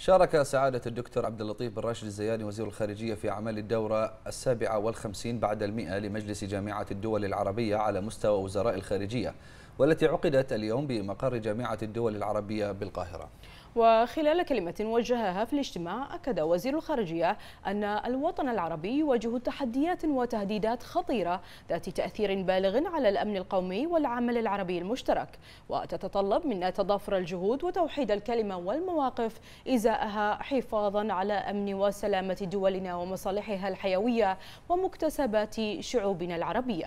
شارك سعادة الدكتور عبد اللطيف بن راشد الزياني وزير الخارجية في أعمال الدورة السابعة والخمسين بعد المئة لمجلس جامعة الدول العربية على مستوى وزراء الخارجية والتي عقدت اليوم بمقر جامعة الدول العربية بالقاهرة وخلال كلمة وجهها في الاجتماع أكد وزير الخارجية أن الوطن العربي يواجه تحديات وتهديدات خطيرة ذات تأثير بالغ على الأمن القومي والعمل العربي المشترك وتتطلب منا تضافر الجهود وتوحيد الكلمة والمواقف إزاءها حفاظا على أمن وسلامة دولنا ومصالحها الحيوية ومكتسبات شعوبنا العربية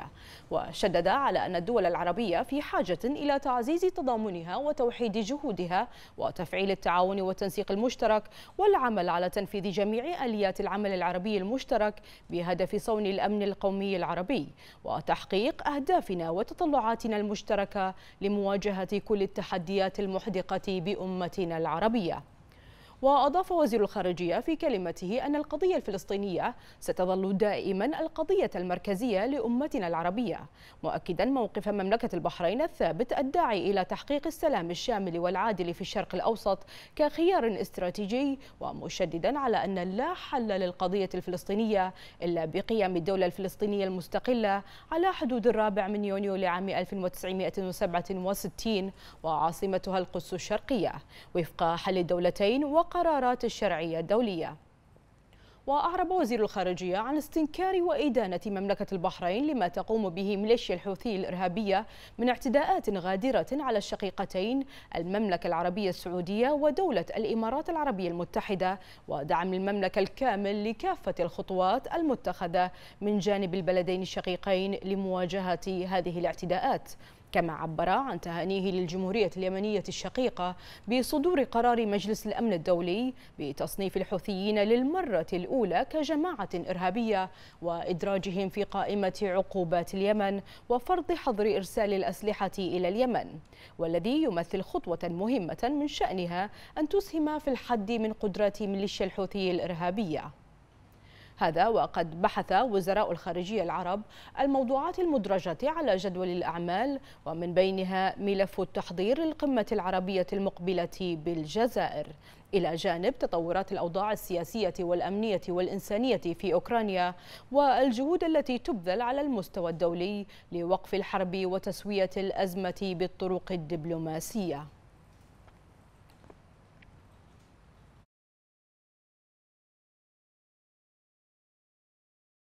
وشدد على أن الدول العربية في بحاجة إلى تعزيز تضامنها وتوحيد جهودها وتفعيل التعاون والتنسيق المشترك والعمل على تنفيذ جميع آليات العمل العربي المشترك بهدف صون الأمن القومي العربي وتحقيق أهدافنا وتطلعاتنا المشتركة لمواجهة كل التحديات المحدقة بأمتنا العربية وأضاف وزير الخارجية في كلمته أن القضية الفلسطينية ستظل دائما القضية المركزية لأمتنا العربية مؤكدا موقف مملكة البحرين الثابت الداعي إلى تحقيق السلام الشامل والعادل في الشرق الأوسط كخيار استراتيجي ومشددا على أن لا حل للقضية الفلسطينية إلا بقيام الدولة الفلسطينية المستقلة على حدود الرابع من يونيو لعام 1967 وعاصمتها القدس الشرقية وفق حل الدولتين وقع القرارات الشرعية الدولية وأعرب وزير الخارجية عن استنكار وإدانة مملكة البحرين لما تقوم به ميليشيا الحوثي الإرهابية من اعتداءات غادرة على الشقيقتين المملكة العربية السعودية ودولة الإمارات العربية المتحدة ودعم المملكة الكامل لكافة الخطوات المتخذة من جانب البلدين الشقيقين لمواجهة هذه الاعتداءات كما عبر عن تهانيه للجمهورية اليمنية الشقيقة بصدور قرار مجلس الأمن الدولي بتصنيف الحوثيين للمرة الأولى كجماعة إرهابية وإدراجهم في قائمة عقوبات اليمن وفرض حظر إرسال الأسلحة إلى اليمن والذي يمثل خطوة مهمة من شأنها أن تسهم في الحد من قدرات ميليشيا الحوثي الإرهابية هذا وقد بحث وزراء الخارجية العرب الموضوعات المدرجة على جدول الأعمال ومن بينها ملف التحضير للقمة العربية المقبلة بالجزائر إلى جانب تطورات الأوضاع السياسية والأمنية والإنسانية في أوكرانيا والجهود التي تبذل على المستوى الدولي لوقف الحرب وتسوية الأزمة بالطرق الدبلوماسية